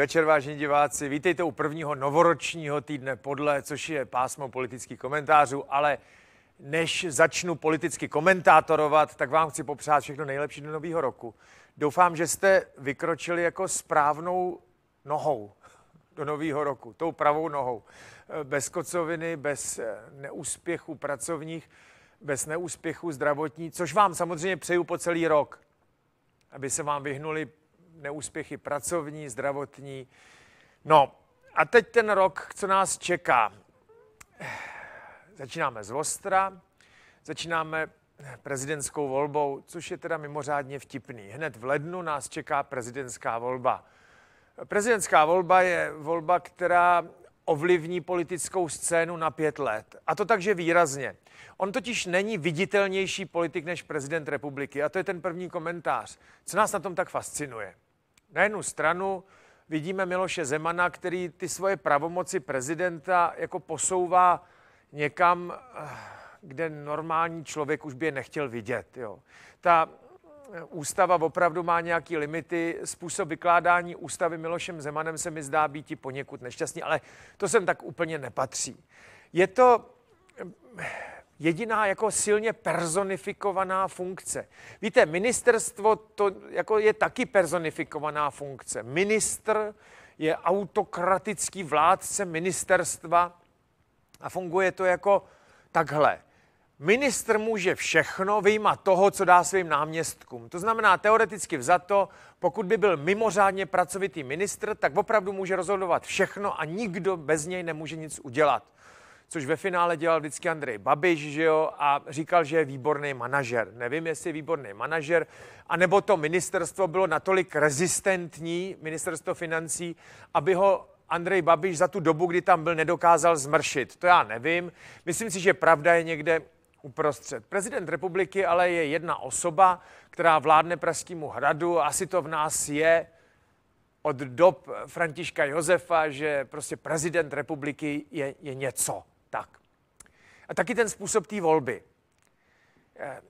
večer, vážení diváci. Vítejte u prvního novoročního týdne podle, což je pásmo politických komentářů, ale než začnu politicky komentátorovat, tak vám chci popřát všechno nejlepší do nového roku. Doufám, že jste vykročili jako správnou nohou do nového roku, tou pravou nohou. Bez kocoviny, bez eh, neúspěchů pracovních, bez neúspěchů zdravotní, což vám samozřejmě přeju po celý rok, aby se vám vyhnuli neúspěchy pracovní, zdravotní. No a teď ten rok, co nás čeká. Začínáme z Ostra, začínáme prezidentskou volbou, což je teda mimořádně vtipný. Hned v lednu nás čeká prezidentská volba. Prezidentská volba je volba, která ovlivní politickou scénu na pět let. A to takže výrazně. On totiž není viditelnější politik než prezident republiky. A to je ten první komentář. Co nás na tom tak fascinuje? Na jednu stranu vidíme Miloše Zemana, který ty svoje pravomoci prezidenta jako posouvá někam, eh, kde normální člověk už by je nechtěl vidět. Jo. Ta eh, ústava opravdu má nějaké limity. Způsob vykládání ústavy Milošem Zemanem se mi zdá být i poněkud nešťastný, ale to sem tak úplně nepatří. Je to eh, jediná jako silně personifikovaná funkce. Víte, ministerstvo to jako je taky personifikovaná funkce. Ministr je autokratický vládce ministerstva a funguje to jako takhle. Ministr může všechno vyjímat toho, co dá svým náměstkům. To znamená teoreticky vzato, pokud by byl mimořádně pracovitý ministr, tak opravdu může rozhodovat všechno a nikdo bez něj nemůže nic udělat což ve finále dělal vždycky Andrej Babiš, že jo, a říkal, že je výborný manažer. Nevím, jestli je výborný manažer, anebo to ministerstvo bylo natolik rezistentní, ministerstvo financí, aby ho Andrej Babiš za tu dobu, kdy tam byl, nedokázal zmršit. To já nevím. Myslím si, že pravda je někde uprostřed. Prezident republiky ale je jedna osoba, která vládne Pražskému hradu. Asi to v nás je od dob Františka Josefa, že prostě prezident republiky je, je něco tak. A taky ten způsob té volby. Eh,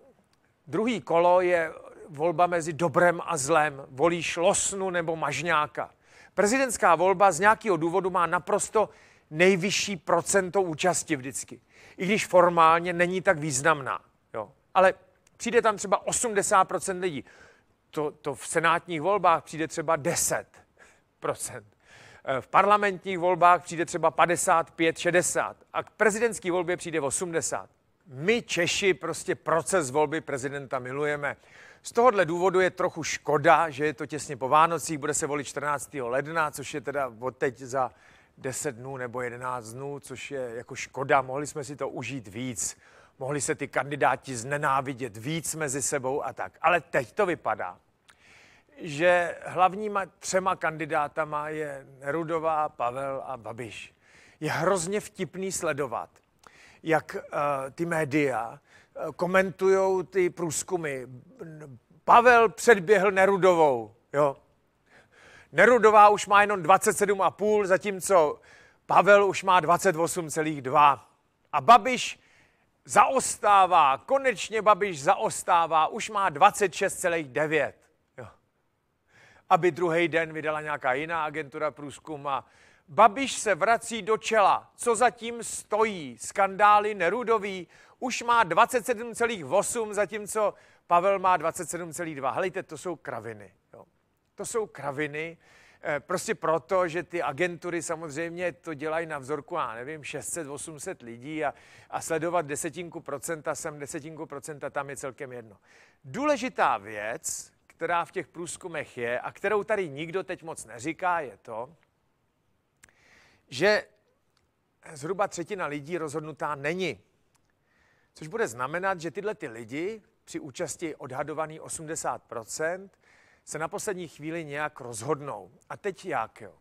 druhý kolo je volba mezi dobrem a zlem. Volíš losnu nebo mažňáka. Prezidentská volba z nějakého důvodu má naprosto nejvyšší procento účasti vždycky. I když formálně není tak významná. Jo. Ale přijde tam třeba 80% lidí. To, to v senátních volbách přijde třeba 10%. Eh, v parlamentních volbách přijde třeba 55-60 a k prezidentské volbě přijde 80. My Češi prostě proces volby prezidenta milujeme. Z tohohle důvodu je trochu škoda, že je to těsně po Vánocích, bude se volit 14. ledna, což je teda od teď za 10 dnů nebo 11 dnů, což je jako škoda, mohli jsme si to užít víc, mohli se ty kandidáti znenávidět víc mezi sebou a tak. Ale teď to vypadá, že hlavníma třema kandidátama je Nerudová, Pavel a Babiš. Je hrozně vtipný sledovat, jak uh, ty média eh, komentují ty průzkumy. Pavel předběhl Nerudovou, jo. Nerudová už má jenom 27,5, zatímco Pavel už má 28,2. A Babiš zaostává, konečně Babiš zaostává, už má 26,9 aby druhý den vydala nějaká jiná agentura průzkum a Babiš se vrací do čela. Co zatím stojí? Skandály Nerudový už má 27,8, zatímco Pavel má 27,2. Helejte, to jsou kraviny. Jo. To jsou kraviny, eh, prostě proto, že ty agentury samozřejmě to dělají na vzorku, já nevím, 600-800 lidí a, a sledovat desetinku procenta sem, desetinku procenta tam je celkem jedno. Důležitá věc, která v těch průzkumech je a kterou tady nikdo teď moc neříká, je to, že zhruba třetina lidí rozhodnutá není. Což bude znamenat, že tyhle ty lidi při účasti odhadovaný 80% se na poslední chvíli nějak rozhodnou. A teď jak, jo?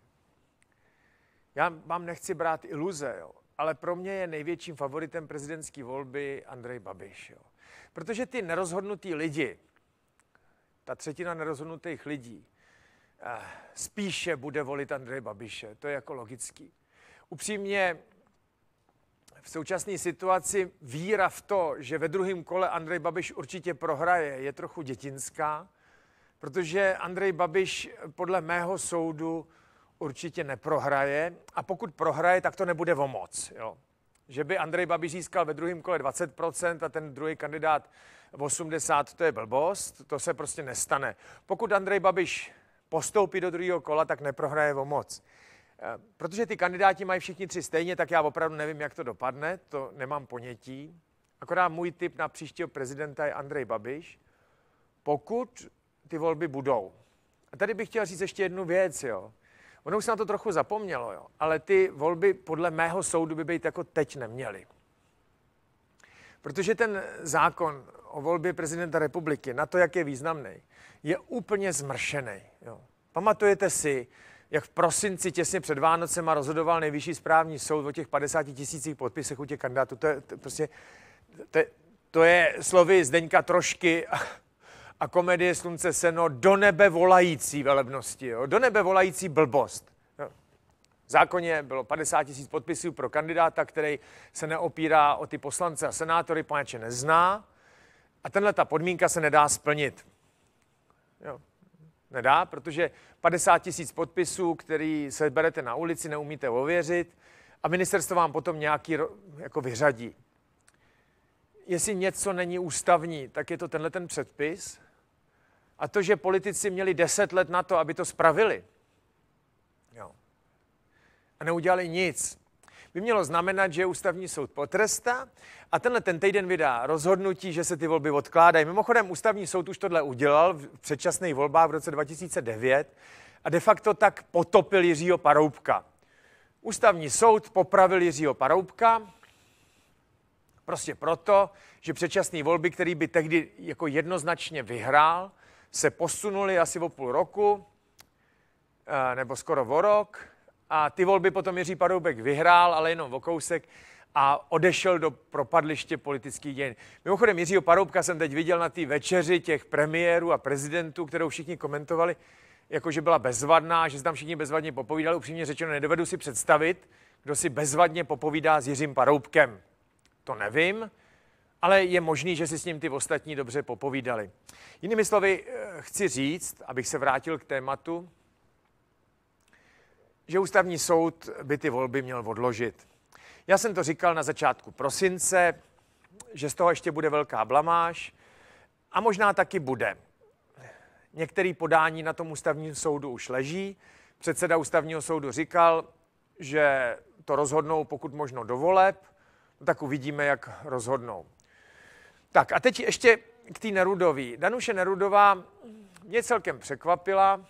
Já vám nechci brát iluze, jo? ale pro mě je největším favoritem prezidentské volby Andrej Babiš. Jo? Protože ty nerozhodnutí lidi, ta třetina nerozhodnutých lidí eh, spíše bude volit Andreje Babiše. To je jako logický. Upřímně, v současné situaci víra v to, že ve druhém kole Andrej Babiš určitě prohraje, je trochu dětinská, protože Andrej Babiš podle mého soudu určitě neprohraje a pokud prohraje, tak to nebude o moc. Jo že by Andrej Babiš získal ve druhém kole 20% a ten druhý kandidát 80, to je blbost, to se prostě nestane. Pokud Andrej Babiš postoupí do druhého kola, tak neprohraje o moc. Eh, protože ty kandidáti mají všichni tři stejně, tak já opravdu nevím, jak to dopadne, to nemám ponětí. Akorát můj tip na příštího prezidenta je Andrej Babiš, pokud ty volby budou. A tady bych chtěl říct ještě jednu věc, jo. Ono už se na to trochu zapomnělo, jo? ale ty volby podle mého soudu by být jako teď neměly. Protože ten zákon o volbě prezidenta republiky, na to, jak je významný, je úplně zmršený. Jo. Pamatujete si, jak v prosinci těsně před Vánocema rozhodoval nejvyšší správní soud o těch 50 tisících podpisech u těch kandidátů. To je, to, prostě, to, to je slovy Zdeňka Trošky a komedie Slunce seno do nebe volající velebnosti, jo? do nebe volající blbost. Jo? V zákoně bylo 50 tisíc podpisů pro kandidáta, který se neopírá o ty poslance a senátory, paneče nezná. A tenhle ta podmínka se nedá splnit. Jo. Nedá, protože 50 tisíc podpisů, který se berete na ulici, neumíte ověřit a ministerstvo vám potom nějaký jako vyřadí. Jestli něco není ústavní, tak je to tenhle ten předpis, a to, že politici měli deset let na to, aby to spravili, jo. a neudělali nic, by mělo znamenat, že ústavní soud potrestá a tenhle ten týden vydá rozhodnutí, že se ty volby odkládají. Mimochodem, ústavní soud už tohle udělal v předčasných volbách v roce 2009 a de facto tak potopil Jiřího Paroubka. Ústavní soud popravil Jiřího Paroubka, prostě proto, že předčasné volby, který by tehdy jako jednoznačně vyhrál, se posunuli asi o půl roku, eh, nebo skoro o rok. A ty volby potom Jiří Paroubek vyhrál, ale jenom o kousek a odešel do propadliště politických dějin. Mimochodem Jiřího Paroubka jsem teď viděl na té večeři těch premiérů a prezidentů, kterou všichni komentovali, jako že byla bezvadná, že se tam všichni bezvadně popovídali. Upřímně řečeno, nedovedu si představit, kdo si bezvadně popovídá s Jiřím Paroubkem. To nevím, ale je možný, že si s ním ty ostatní dobře popovídali. Jinými slovy, eh, chci říct, abych se vrátil k tématu, že ústavní soud by ty volby měl odložit. Já jsem to říkal na začátku prosince, že z toho ještě bude velká blamáž a možná taky bude. Některé podání na tom ústavním soudu už leží. Předseda ústavního soudu říkal, že to rozhodnou pokud možno do voleb, tak uvidíme, jak rozhodnou. Tak a teď ještě k té Nerudový. Danuše Nerudová mě celkem překvapila,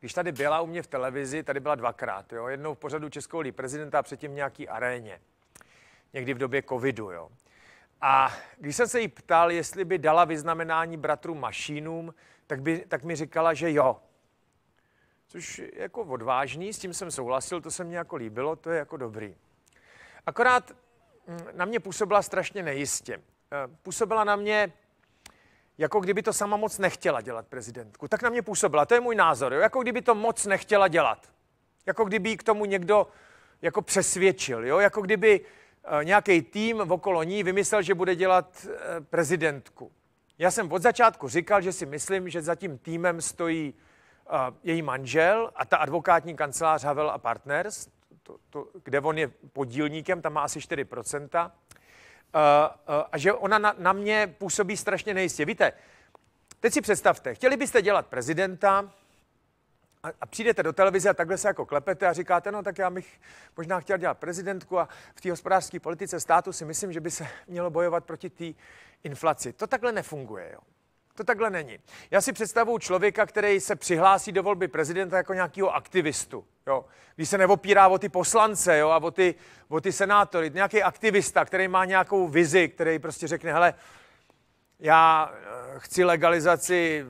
když tady byla u mě v televizi, tady byla dvakrát, jo? jednou v pořadu Českou lí prezidenta a předtím v nějaký aréně, někdy v době covidu. Jo? A když jsem se jí ptal, jestli by dala vyznamenání bratru Mašínům, tak, by, tak mi říkala, že jo. Což je jako odvážný, s tím jsem souhlasil, to se mně jako líbilo, to je jako dobrý. Akorát Mm, na mě působila strašně nejistě. Eh, působila na mě, jako kdyby to sama moc nechtěla dělat prezidentku. Tak na mě působila, to je můj názor, jo? jako kdyby to moc nechtěla dělat. Jako kdyby k tomu někdo jako přesvědčil, jo? jako kdyby eh, nějaký tým okolo ní vymyslel, že bude dělat eh, prezidentku. Já jsem od začátku říkal, že si myslím, že za tím týmem stojí její manžel a ta advokátní kancelář Havel a Partners, to, to, kde on je podílníkem, tam má asi 4%, eh, eh, a že ona na, na mě působí strašně nejistě. Víte, teď si představte, chtěli byste dělat prezidenta, a, a přijdete do televize a takhle se jako klepete a říkáte, no tak já bych možná chtěl dělat prezidentku a v té hospodářské politice státu si myslím, že by se mělo bojovat proti té inflaci. To takhle nefunguje. Jo. To takhle není. Já si představuju člověka, který se přihlásí do volby prezidenta jako nějakého aktivistu. Jo. Když se neopírá o ty poslance jo, a o ty, o ty senátory. Nějaký aktivista, který má nějakou vizi, který prostě řekne, hele, já eh, chci legalizaci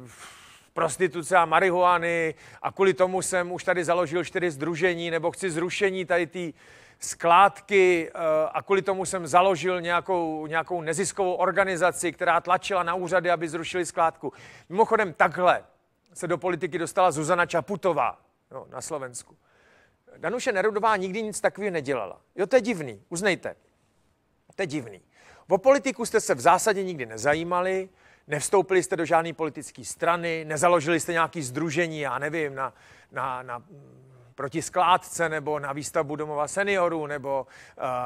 prostituce a marihuany a kvůli tomu jsem už tady založil čtyři združení nebo chci zrušení tady té skládky eh, a kvůli tomu jsem založil nějakou, nějakou neziskovou organizaci, která tlačila na úřady, aby zrušili skládku. Mimochodem takhle se do politiky dostala Zuzana Čaputová no, na Slovensku. Danuše Nerudová nikdy nic takového nedělala. Jo, to je divný, uznejte. To je divný. O politiku jste se v zásadě nikdy nezajímali, nevstoupili jste do žádné politické strany, nezaložili jste nějaké združení, já nevím, na, na, na proti skládce nebo na výstavbu domova seniorů, nebo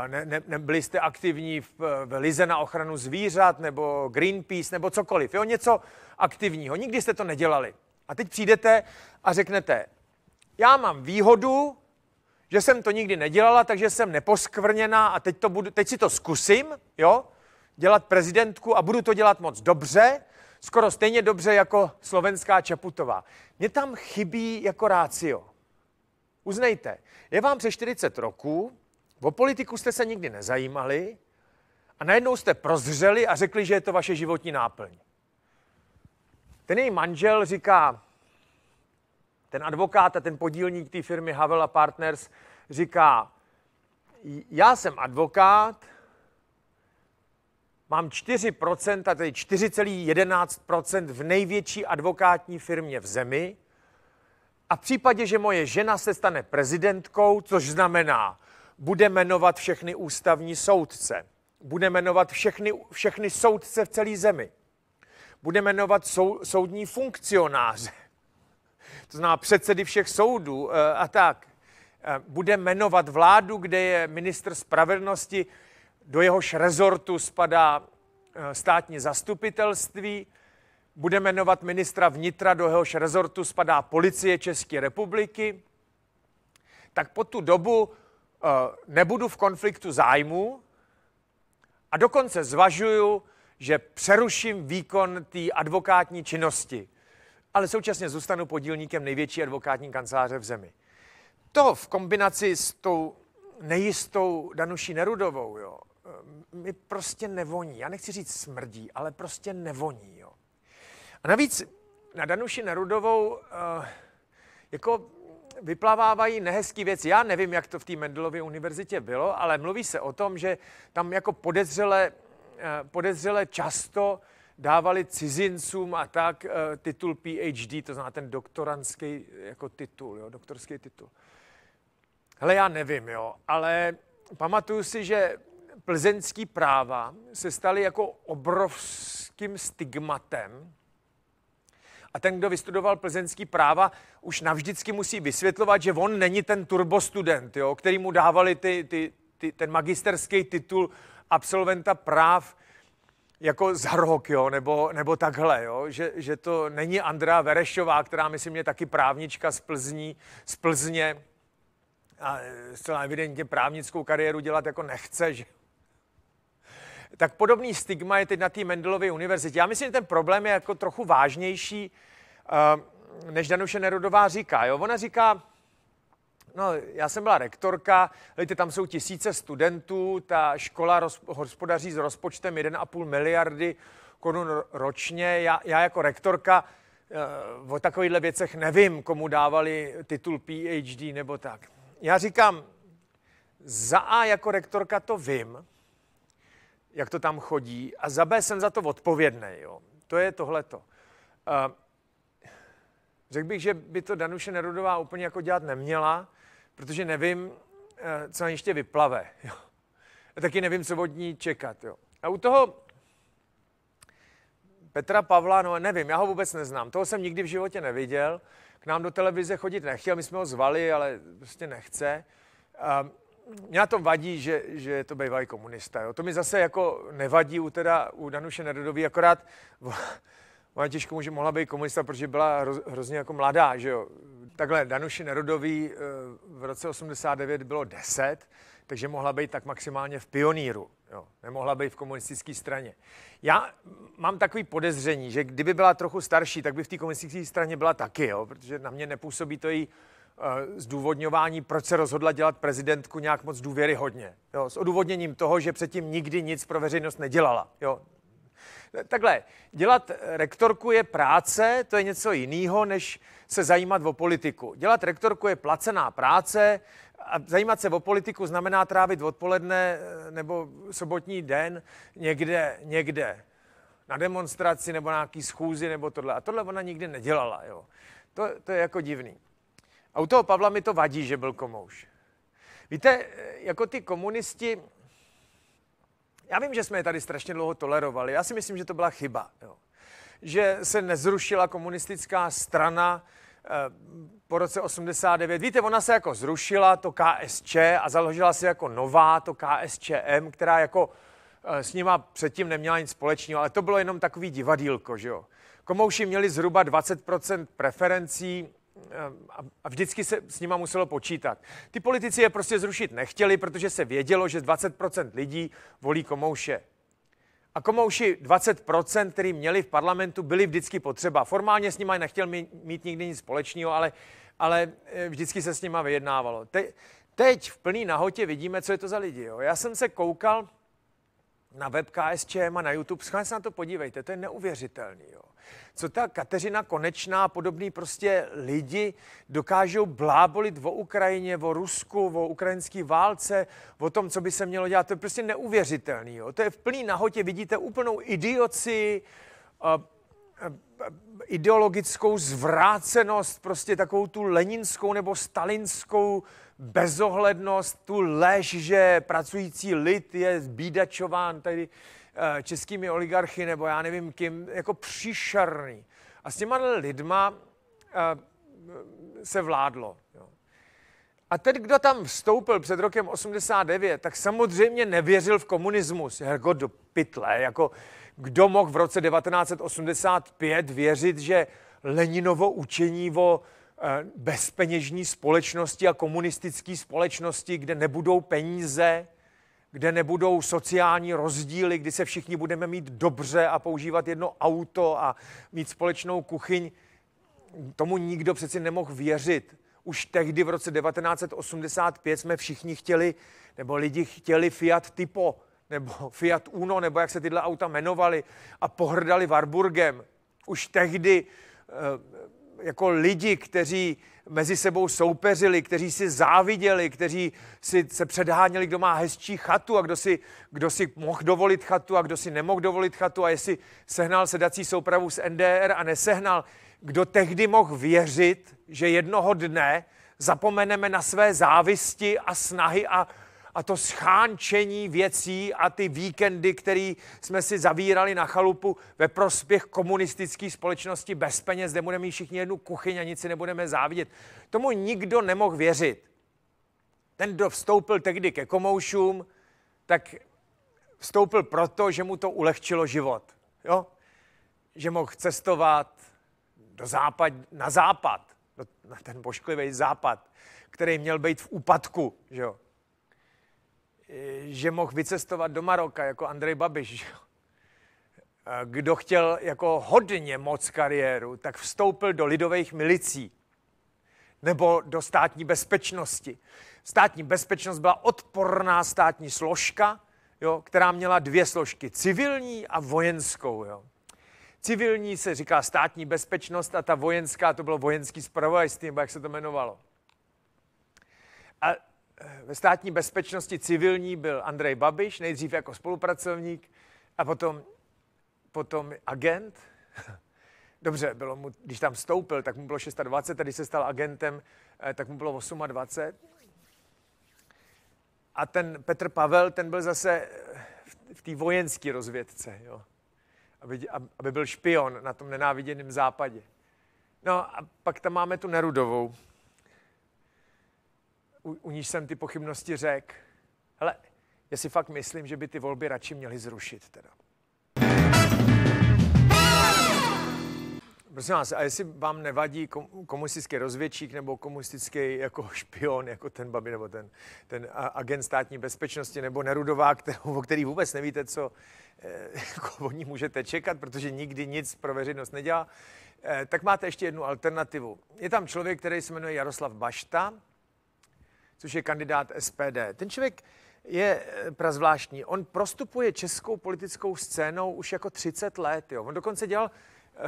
eh, ne, ne, byli jste aktivní v, v Lize na ochranu zvířat, nebo Greenpeace, nebo cokoliv. Jo, něco aktivního. Nikdy jste to nedělali. A teď přijdete a řeknete, já mám výhodu, že jsem to nikdy nedělala, takže jsem neposkvrněná a teď, to budu, teď si to zkusím, jo, dělat prezidentku a budu to dělat moc dobře, skoro stejně dobře jako slovenská Čaputová. Mně tam chybí jako rácio. Uznejte, je vám přes 40 roků, o politiku jste se nikdy nezajímali a najednou jste prozřeli a řekli, že je to vaše životní náplň. Ten její manžel říká, ten advokát a ten podílník té firmy Havel a Partners říká, já jsem advokát, mám 4%, a tedy 4,11% v největší advokátní firmě v zemi, a v případě, že moje žena se stane prezidentkou, což znamená, bude jmenovat všechny ústavní soudce, bude jmenovat všechny, všechny soudce v celé zemi, bude jmenovat sou, soudní funkcionáře, to znamená předsedy všech soudů eh, a tak, eh, bude jmenovat vládu, kde je ministr spravedlnosti, do jehož rezortu spadá eh, státní zastupitelství, bude jmenovat ministra vnitra, do jehož rezortu spadá policie České republiky, tak po tu dobu eh, nebudu v konfliktu zájmů a dokonce zvažuju, že přeruším výkon té advokátní činnosti, ale současně zůstanu podílníkem největší advokátní kanceláře v zemi. To v kombinaci s tou nejistou Danuší Nerudovou, jo, eh, mi prostě nevoní. Já nechci říct smrdí, ale prostě nevoní. A navíc na Danuši Nerudovou uh, jako vyplavávají nehezký věc. Já nevím, jak to v té Mendelově univerzitě bylo, ale mluví se o tom, že tam jako podezřele, uh, podezřele často dávali cizincům a tak uh, titul PhD, to znamená ten doktorantský jako titul, jo, doktorský titul. Hele, já nevím, jo, ale pamatuju si, že plzeňský práva se staly jako obrovským stigmatem, a ten, kdo vystudoval plzeňský práva, už navždycky musí vysvětlovat, že on není ten turbostudent, jo, který mu dávali ty, ty, ty, ten magisterský titul absolventa práv jako rok, jo, nebo, nebo takhle, jo, že, že to není Andrea Verešová, která myslím je taky právnička z, Plzní, z Plzně a zcela evidentně právnickou kariéru dělat jako nechce, že tak podobný stigma je teď na té Mendelově univerzitě. Já myslím, že ten problém je jako trochu vážnější, eh, než Danuše Nerudová říká. Jo? Ona říká, No, já jsem byla rektorka, lidi, tam jsou tisíce studentů, ta škola roz, hospodaří s rozpočtem 1,5 miliardy korun ročně. Já, já jako rektorka eh, o takovýchhle věcech nevím, komu dávali titul PhD nebo tak. Já říkám, za A jako rektorka to vím, jak to tam chodí. A za B jsem za to odpovědný. Jo. To je tohleto. Uh, řekl bych, že by to Danuše Nerudová úplně jako dělat neměla, protože nevím, eh, co na ještě vyplave. Jo. A taky nevím, co od ní čekat. Jo. A u toho Petra Pavla, no nevím, já ho vůbec neznám. Toho jsem nikdy v životě neviděl. K nám do televize chodit nechtěl, my jsme ho zvali, ale prostě nechce. Uh, mě na tom vadí, že, že to bývají komunista. Jo. To mi zase jako nevadí u, teda, u Danuše Nerodový, akorát ona těžko může mohla být komunista, protože byla hro, hrozně jako mladá. Že jo. Takhle Danuše Nerodový eh, v roce 89 bylo 10, takže mohla být tak maximálně v pioníru. Jo. Nemohla být v komunistické straně. Já mám takový podezření, že kdyby byla trochu starší, tak by v té komunistické straně byla taky, jo, protože na mě nepůsobí to její Eh, zdůvodňování, proč se rozhodla dělat prezidentku nějak moc důvěryhodně. Jo, s odůvodněním toho, že předtím nikdy nic pro veřejnost nedělala. Jo. Takhle, dělat rektorku je práce, to je něco jiného, než se zajímat o politiku. Dělat rektorku je placená práce a zajímat se o politiku znamená trávit odpoledne eh, nebo sobotní den někde, někde na demonstraci nebo na nějaký schůzi nebo tohle. A tohle ona nikdy nedělala. Jo. To, to je jako divný. A u toho Pavla mi to vadí, že byl komouš. Víte, jako ty komunisti, já vím, že jsme je tady strašně dlouho tolerovali. Já si myslím, že to byla chyba. Jo. Že se nezrušila komunistická strana eh, po roce 89. Víte, ona se jako zrušila, to KSČ, a založila se jako nová, to KSČM, která jako eh, s nima předtím neměla nic společného, ale to bylo jenom takový divadílko, že jo. Komouši měli zhruba 20% preferencí, a vždycky se s nima muselo počítat. Ty politici je prostě zrušit nechtěli, protože se vědělo, že 20% lidí volí komouše. A komouši 20%, který měli v parlamentu, byli vždycky potřeba. Formálně s nima nechtěl mít nikdy nic společného, ale, ale e, vždycky se s nima vyjednávalo. Te, teď v plný nahotě vidíme, co je to za lidi. Jo. Já jsem se koukal, na web KSČM a na YouTube. Schválně se na to podívejte, to je neuvěřitelný. Jo. Co ta Kateřina Konečná podobný prostě lidi dokážou blábolit o Ukrajině, o Rusku, o ukrajinské válce, o tom, co by se mělo dělat, to je prostě neuvěřitelný. Jo. To je v plný nahotě, vidíte úplnou idioci, ideologickou zvrácenost, prostě takovou tu leninskou nebo stalinskou bezohlednost, tu lež, že pracující lid je zbídačován tady eh, českými oligarchy nebo já nevím kým, jako příšerný. A s těma lidma eh, se vládlo. A teď, kdo tam vstoupil před rokem 89, tak samozřejmě nevěřil v komunismus. Jako do pytle, jako kdo mohl v roce 1985 věřit, že Leninovo učení o Eh, bezpeněžní společnosti a komunistické společnosti, kde nebudou peníze, kde nebudou sociální rozdíly, kdy se všichni budeme mít dobře a používat jedno auto a mít společnou kuchyň. Tomu nikdo přeci nemohl věřit. Už tehdy v roce 1985 jsme všichni chtěli, nebo lidi chtěli Fiat Tipo, nebo Fiat Uno, nebo jak se tyhle auta jmenovaly a pohrdali Warburgem. Už tehdy eh, jako lidi, kteří mezi sebou soupeřili, kteří si záviděli, kteří si se předháněli, kdo má hezčí chatu a kdo si, kdo si mohl dovolit chatu a kdo si nemohl dovolit chatu a jestli sehnal sedací soupravu z NDR a nesehnal. Kdo tehdy mohl věřit, že jednoho dne zapomeneme na své závisti a snahy a a to schánčení věcí a ty víkendy, který jsme si zavírali na chalupu ve prospěch komunistické společnosti bez peněz, kde budeme mít všichni jednu kuchyň a nic si nebudeme závidět. Tomu nikdo nemohl věřit. Ten, kdo vstoupil tehdy ke komoušům, tak vstoupil proto, že mu to ulehčilo život. Jo? Že mohl cestovat do západ, na západ, do, na ten bošklivý západ, který měl být v úpadku. Že jo? Eh, že mohl vycestovat do Maroka jako Andrej Babiš. Kdo chtěl jako hodně moc kariéru, tak vstoupil do lidových milicí nebo do státní bezpečnosti. Státní bezpečnost byla odporná státní složka, jo, která měla dvě složky, civilní a vojenskou. Jo. Civilní se říká státní bezpečnost a ta vojenská, to bylo vojenský spravodajství, nebo jak se to jmenovalo ve státní bezpečnosti civilní byl Andrej Babiš, nejdřív jako spolupracovník a potom, potom agent. Dobře, bylo mu, když tam vstoupil, tak mu bylo 26, tady když se stal agentem, eh, tak mu bylo 28. A ten Petr Pavel, ten byl zase eh, v té vojenské rozvědce, jo? Aby, aby byl špion na tom nenáviděném západě. No a pak tam máme tu Nerudovou, u, u níž jsem ty pochybnosti řekl. Hele, já si fakt myslím, že by ty volby radši měly zrušit teda. Prosím vás, a jestli vám nevadí komunistický rozvědčík nebo komunistický jako špion, jako ten Babi nebo ten, ten agent státní bezpečnosti nebo Nerudová, kterou, o který vůbec nevíte, co eh, jako o ní můžete čekat, protože nikdy nic pro veřejnost nedělá, eh, tak máte ještě jednu alternativu. Je tam člověk, který se jmenuje Jaroslav Bašta, což je kandidát SPD. Ten člověk je eh, prazvláštní. On prostupuje českou politickou scénou už jako 30 let. Jo. On dokonce dělal eh,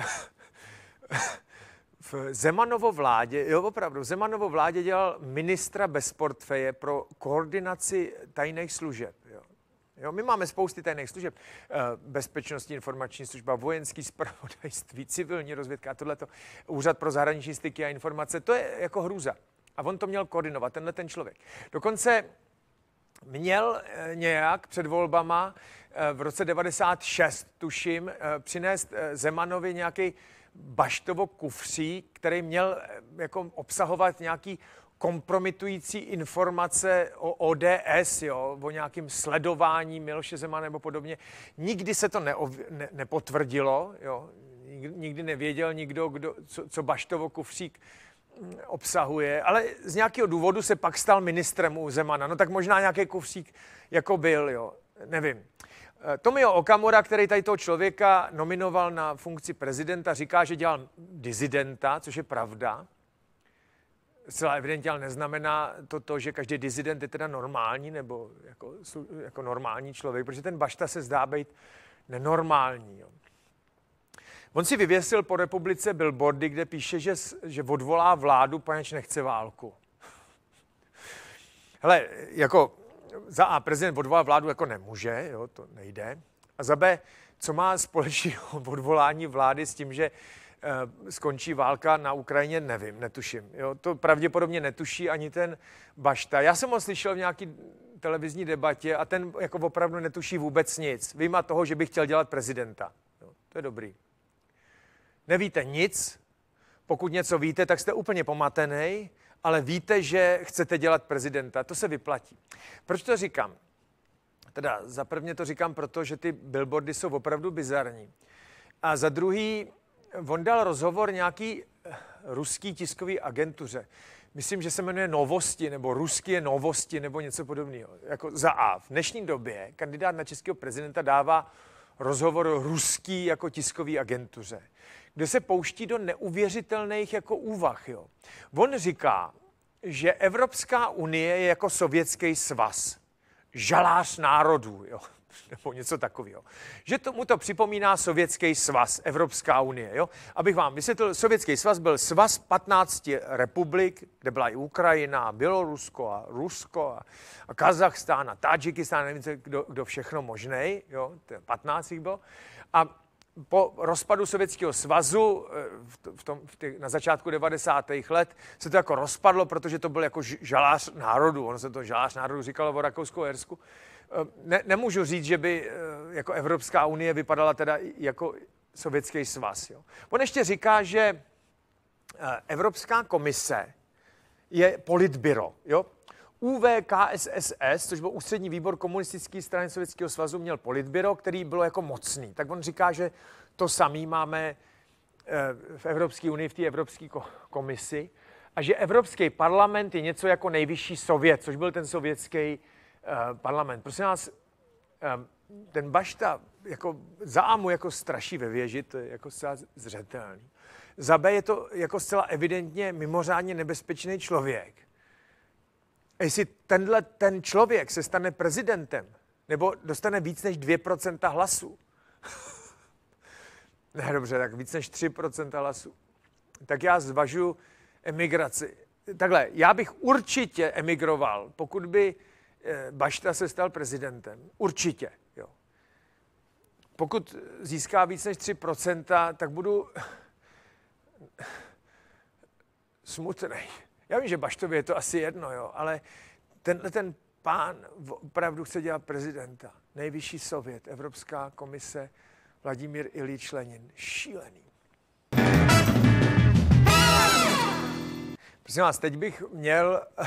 v Zemanovo vládě, jo opravdu, v Zemanovo vládě dělal ministra bez portfeje pro koordinaci tajných služeb. Jo. Jo, my máme spousty tajných služeb. Eh, Bezpečnostní informační služba, vojenský spravodajství, civilní rozvědka a tohleto. Úřad pro zahraniční styky a informace. To je jako hrůza. A on to měl koordinovat, tenhle ten člověk. Dokonce měl eh, nějak před volbama eh, v roce 96, tuším, eh, přinést Zemanovi nějaký baštovo kufří, který měl jako obsahovat nějaký kompromitující informace o ODS, jo, o nějakém sledování Miloše Zemana nebo podobně. Nikdy se to neov, ne, nepotvrdilo, jo. Nikdy nevěděl nikdo, kdo, co, co Baštovo kufřík obsahuje, ale z nějakého důvodu se pak stal ministrem u Zemana. No tak možná nějaký kufřík jako byl, jo, nevím. Eh, Tomio Okamura, který tady toho člověka nominoval na funkci prezidenta, říká, že dělal dizidenta, což je pravda. Zcela evidentně, ale neznamená to, to že každý dizident je teda normální nebo jako, jako normální člověk, protože ten Bašta se zdá být nenormální. Jo. On si vyvěsil po republice billboardy, kde píše, že, že odvolá vládu, paneč nechce válku. Hele, jako za A prezident odvolá vládu jako nemůže, jo, to nejde. A za B, co má společného odvolání vlády s tím, že e, skončí válka na Ukrajině, nevím, netuším. Jo, to pravděpodobně netuší ani ten Bašta. Já jsem ho slyšel v nějaký televizní debatě a ten jako opravdu netuší vůbec nic. Vyjma toho, že by chtěl dělat prezidenta. Jo, to je dobrý. Nevíte nic, pokud něco víte, tak jste úplně pomatený, ale víte, že chcete dělat prezidenta. To se vyplatí. Proč to říkám? Teda za prvně to říkám proto, že ty billboardy jsou opravdu bizarní. A za druhý, on dal rozhovor nějaký eh, ruský tiskový agentuře. Myslím, že se jmenuje Novosti, nebo ruské je Novosti, nebo něco podobného. Jako za A. V dnešní době kandidát na českého prezidenta dává rozhovor ruský jako tiskový agentuře kde se pouští do neuvěřitelných jako úvah. Jo. On říká, že Evropská unie je jako sovětský svaz, žalář národů, jo, nebo něco takového. Že tomu to připomíná Sovětský svaz, Evropská unie. Jo? Abych vám vysvětlil, Sovětský svaz byl svaz 15 republik, kde byla i Ukrajina, Bělorusko a Rusko a, a Kazachstán a Tadžikistán, nevím, kdo, kdo všechno možnej, jo? 15 jich bylo. A po rozpadu Sovětského svazu eh, v tom, v těch, na začátku 90. let se to jako rozpadlo, protože to byl jako žalář národu. Ono se to žalář národu říkalo o Rakousku a Jersku. Eh, ne, nemůžu říct, že by eh, jako Evropská unie vypadala teda jako Sovětský svaz. Jo. On ještě říká, že Evropská komise je politbyro. Jo? UVKSSS, což byl ústřední výbor komunistické strany Sovětského svazu, měl politbyro, který bylo jako mocný. Tak on říká, že to samý máme eh, v Evropské unii, v té Evropské komisi a že Evropský parlament je něco jako nejvyšší sovět, což byl ten sovětský eh, parlament. Prosím nás, eh, ten Bašta jako za A mu jako straší ve věži, to je jako zcela zřetelný. Za B je to jako zcela evidentně mimořádně nebezpečný člověk jestli tenhle ten člověk se stane prezidentem, nebo dostane víc než 2% hlasů. ne, dobře, tak víc než 3% hlasů. Tak já zvažu emigraci. Takhle, já bych určitě emigroval, pokud by eh, Bašta se stal prezidentem. Určitě, jo. Pokud získá víc než 3%, tak budu smutný. Já vím, že Baštově je to asi jedno, jo, ale tenhle ten pán opravdu chce dělat prezidenta. Nejvyšší sovět, Evropská komise, Vladimír Ilič Lenin. Šílený. Prosím vás, teď bych měl eh,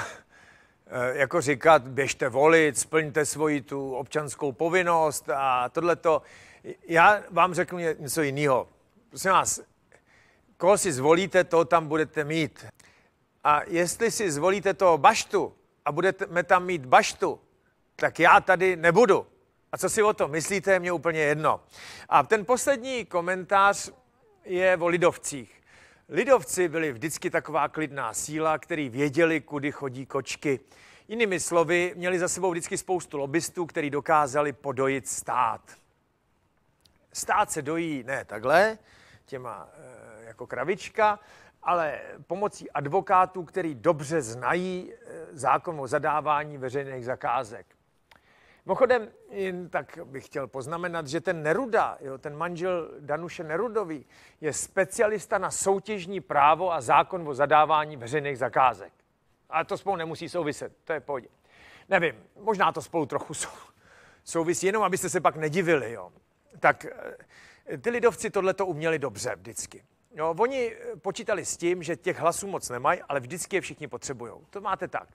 jako říkat, běžte volit, splňte svoji tu občanskou povinnost a tohleto. Já vám řeknu něco jiného. Prosím vás, koho si zvolíte, to tam budete mít. A jestli si zvolíte toho baštu a budeme tam mít baštu, tak já tady nebudu. A co si o to myslíte, je mě úplně jedno. A ten poslední komentář je o lidovcích. Lidovci byli vždycky taková klidná síla, který věděli, kudy chodí kočky. Jinými slovy, měli za sebou vždycky spoustu lobbystů, který dokázali podojit stát. Stát se dojí ne takhle, těma eh, jako kravička, ale pomocí advokátů, který dobře znají eh, zákon o zadávání veřejných zakázek. Mimochodem, jen tak bych chtěl poznamenat, že ten Neruda, jo, ten manžel Danuše Nerudový, je specialista na soutěžní právo a zákon o zadávání veřejných zakázek. Ale to spolu nemusí souviset, to je pohodě. Nevím, možná to spolu trochu sou, souvisí, jenom abyste se pak nedivili. Jo. Tak eh, ty lidovci tohle to uměli dobře vždycky. No, oni eh, počítali s tím, že těch hlasů moc nemají, ale vždycky je všichni potřebují. To máte tak.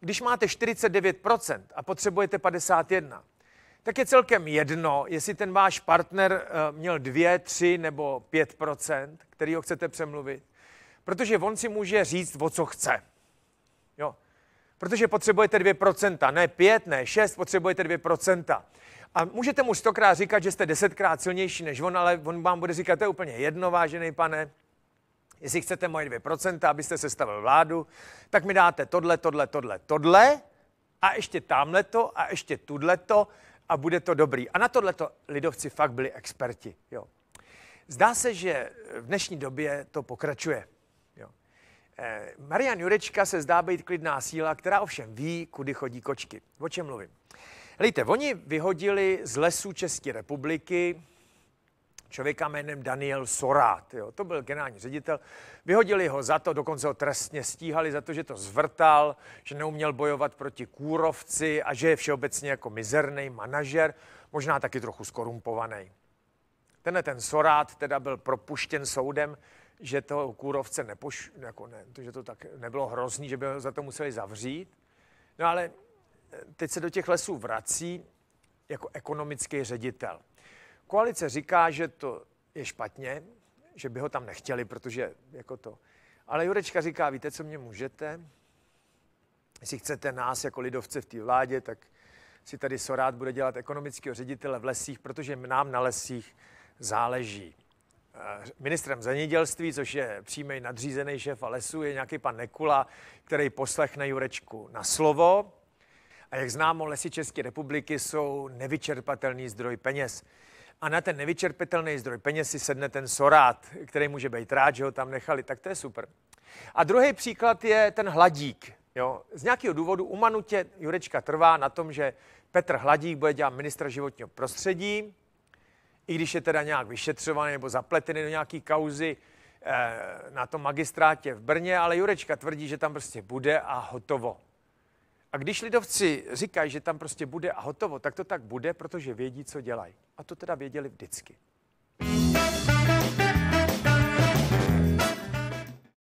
Když máte 49% a potřebujete 51, tak je celkem jedno, jestli ten váš partner eh, měl 2, 3 nebo 5%, který ho chcete přemluvit, protože on si může říct, o co chce. Jo. Protože potřebujete 2%, ne 5, ne 6, potřebujete 2%. A můžete mu stokrát říkat, že jste desetkrát silnější než on, ale on vám bude říkat, to je úplně jedno, vážený pane, jestli chcete moje procenta, abyste sestavil vládu, tak mi dáte tohle, tohle, tohle, tohle a ještě to, a ještě tudleto a bude to dobrý. A na tohleto lidovci fakt byli experti. Jo. Zdá se, že v dnešní době to pokračuje. Jo. Eh, Marian Jurečka se zdá být klidná síla, která ovšem ví, kudy chodí kočky. O čem mluvím? Hlejte, oni vyhodili z lesů České republiky člověka jménem Daniel Sorát. Jo. To byl generální ředitel. Vyhodili ho za to, dokonce ho trestně stíhali za to, že to zvrtal, že neuměl bojovat proti kůrovci a že je všeobecně jako mizerný manažer, možná taky trochu skorumpovaný. Tenhle ten Sorát teda byl propuštěn soudem, že to kůrovce nepoš, jako ne, to, že to tak nebylo hrozný, že by ho za to museli zavřít. No ale teď se do těch lesů vrací jako ekonomický ředitel. Koalice říká, že to je špatně, že by ho tam nechtěli, protože jako to. Ale Jurečka říká, víte, co mě můžete? Jestli chcete nás jako lidovce v té vládě, tak si tady Sorát bude dělat ekonomického ředitele v lesích, protože nám na lesích záleží. Eh, ministrem zemědělství, což je přímý nadřízený šéf a lesu, je nějaký pan Nekula, který poslechne Jurečku na slovo a jak známo, lesy České republiky jsou nevyčerpatelný zdroj peněz. A na ten nevyčerpatelný zdroj peněz si sedne ten sorát, který může být rád, že ho tam nechali. Tak to je super. A druhý příklad je ten hladík. Jo. Z nějakého důvodu umanutě Jurečka trvá na tom, že Petr Hladík bude dělat ministra životního prostředí, i když je teda nějak vyšetřovaný nebo zapletený do nějaký kauzy eh, na tom magistrátě v Brně, ale Jurečka tvrdí, že tam prostě bude a hotovo. A když lidovci říkají, že tam prostě bude a hotovo, tak to tak bude, protože vědí, co dělají. A to teda věděli vždycky.